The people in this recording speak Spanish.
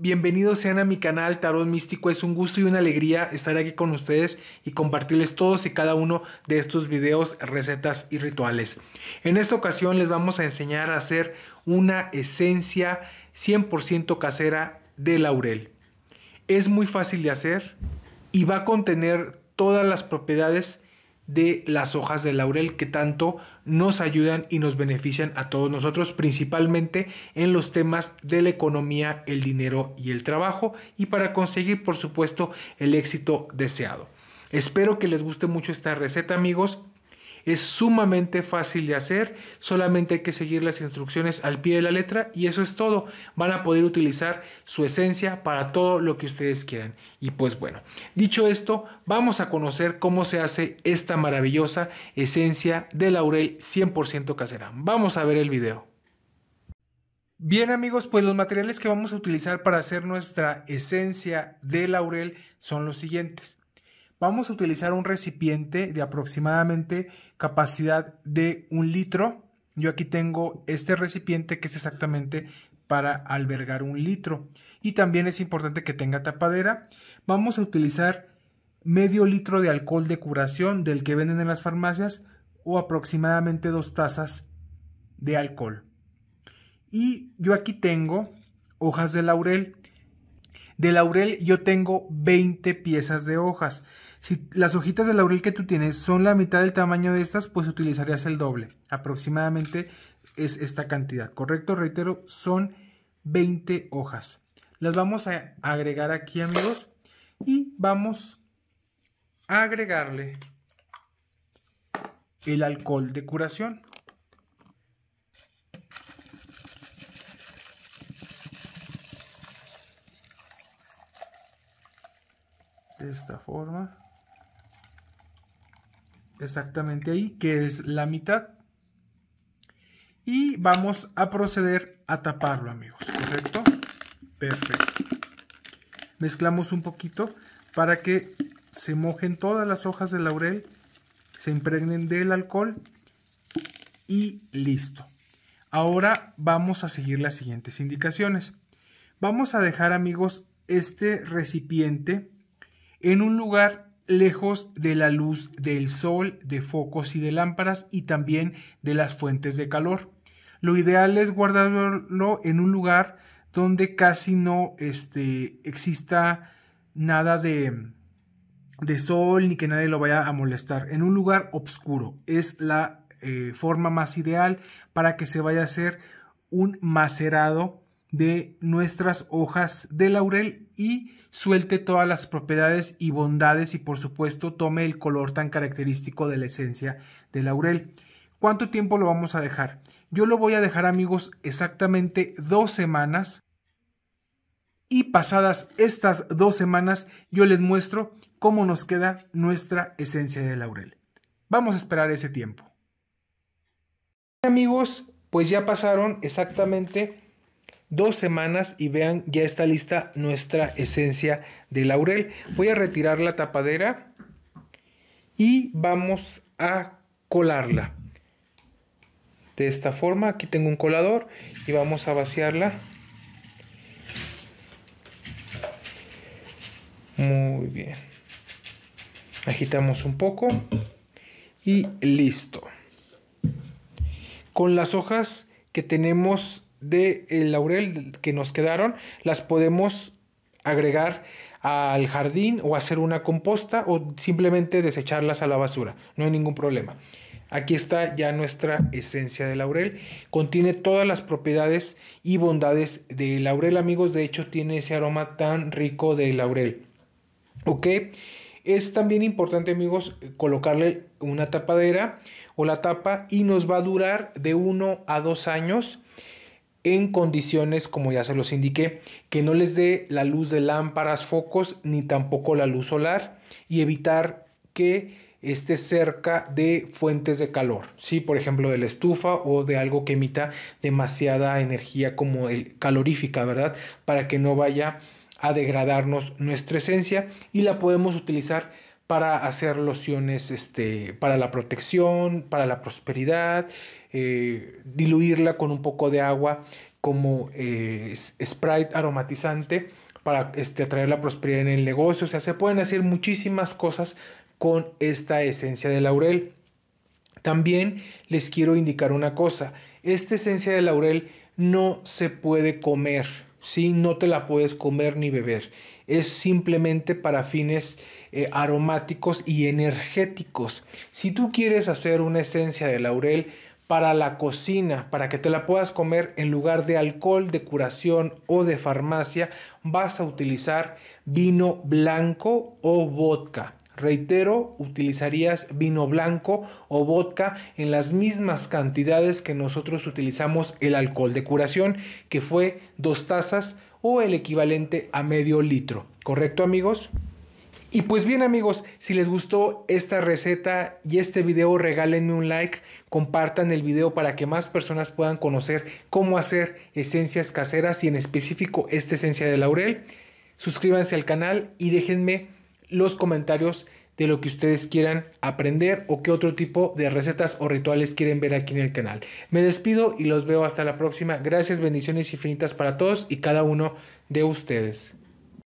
Bienvenidos sean a mi canal Tarot Místico. Es un gusto y una alegría estar aquí con ustedes y compartirles todos y cada uno de estos videos, recetas y rituales. En esta ocasión les vamos a enseñar a hacer una esencia 100% casera de laurel. Es muy fácil de hacer y va a contener todas las propiedades de las hojas de laurel que tanto nos ayudan y nos benefician a todos nosotros, principalmente en los temas de la economía, el dinero y el trabajo, y para conseguir, por supuesto, el éxito deseado. Espero que les guste mucho esta receta, amigos. Es sumamente fácil de hacer, solamente hay que seguir las instrucciones al pie de la letra y eso es todo. Van a poder utilizar su esencia para todo lo que ustedes quieran. Y pues bueno, dicho esto, vamos a conocer cómo se hace esta maravillosa esencia de laurel 100% casera. Vamos a ver el video. Bien amigos, pues los materiales que vamos a utilizar para hacer nuestra esencia de laurel son los siguientes vamos a utilizar un recipiente de aproximadamente capacidad de un litro. Yo aquí tengo este recipiente que es exactamente para albergar un litro. Y también es importante que tenga tapadera. Vamos a utilizar medio litro de alcohol de curación del que venden en las farmacias o aproximadamente dos tazas de alcohol. Y yo aquí tengo hojas de laurel. De laurel yo tengo 20 piezas de hojas. Si las hojitas de laurel que tú tienes son la mitad del tamaño de estas, pues utilizarías el doble. Aproximadamente es esta cantidad, ¿correcto? Reitero, son 20 hojas. Las vamos a agregar aquí, amigos. Y vamos a agregarle el alcohol de curación. de esta forma. Exactamente ahí, que es la mitad. Y vamos a proceder a taparlo, amigos. ¿Correcto? Perfecto. Mezclamos un poquito para que se mojen todas las hojas de laurel, se impregnen del alcohol y listo. Ahora vamos a seguir las siguientes indicaciones. Vamos a dejar amigos este recipiente en un lugar lejos de la luz del sol, de focos y de lámparas y también de las fuentes de calor. Lo ideal es guardarlo en un lugar donde casi no este, exista nada de, de sol ni que nadie lo vaya a molestar. En un lugar oscuro es la eh, forma más ideal para que se vaya a hacer un macerado de nuestras hojas de laurel y suelte todas las propiedades y bondades y por supuesto tome el color tan característico de la esencia de laurel. ¿Cuánto tiempo lo vamos a dejar? Yo lo voy a dejar amigos exactamente dos semanas y pasadas estas dos semanas yo les muestro cómo nos queda nuestra esencia de laurel. Vamos a esperar ese tiempo. Amigos, pues ya pasaron exactamente dos semanas y vean, ya está lista nuestra esencia de laurel. Voy a retirar la tapadera y vamos a colarla. De esta forma, aquí tengo un colador y vamos a vaciarla. Muy bien. Agitamos un poco y listo. Con las hojas que tenemos de el eh, laurel que nos quedaron las podemos agregar al jardín o hacer una composta o simplemente desecharlas a la basura. No hay ningún problema. Aquí está ya nuestra esencia de laurel. Contiene todas las propiedades y bondades de laurel, amigos. De hecho, tiene ese aroma tan rico de laurel. Ok. Es también importante, amigos, colocarle una tapadera o la tapa y nos va a durar de 1 a 2 años en condiciones, como ya se los indiqué, que no les dé la luz de lámparas, focos, ni tampoco la luz solar y evitar que esté cerca de fuentes de calor, ¿sí? por ejemplo de la estufa o de algo que emita demasiada energía como el calorífica, ¿verdad? Para que no vaya a degradarnos nuestra esencia y la podemos utilizar para hacer lociones este, para la protección, para la prosperidad, eh, diluirla con un poco de agua como eh, sprite aromatizante para este, atraer la prosperidad en el negocio. O sea, se pueden hacer muchísimas cosas con esta esencia de laurel. También les quiero indicar una cosa, esta esencia de laurel no se puede comer si No te la puedes comer ni beber. Es simplemente para fines eh, aromáticos y energéticos. Si tú quieres hacer una esencia de laurel para la cocina, para que te la puedas comer en lugar de alcohol, de curación o de farmacia, vas a utilizar vino blanco o vodka. Reitero, utilizarías vino blanco o vodka en las mismas cantidades que nosotros utilizamos el alcohol de curación, que fue dos tazas o el equivalente a medio litro. ¿Correcto amigos? Y pues bien amigos, si les gustó esta receta y este video, regálenme un like, compartan el video para que más personas puedan conocer cómo hacer esencias caseras y en específico esta esencia de laurel. Suscríbanse al canal y déjenme los comentarios de lo que ustedes quieran aprender o qué otro tipo de recetas o rituales quieren ver aquí en el canal. Me despido y los veo hasta la próxima. Gracias, bendiciones infinitas para todos y cada uno de ustedes.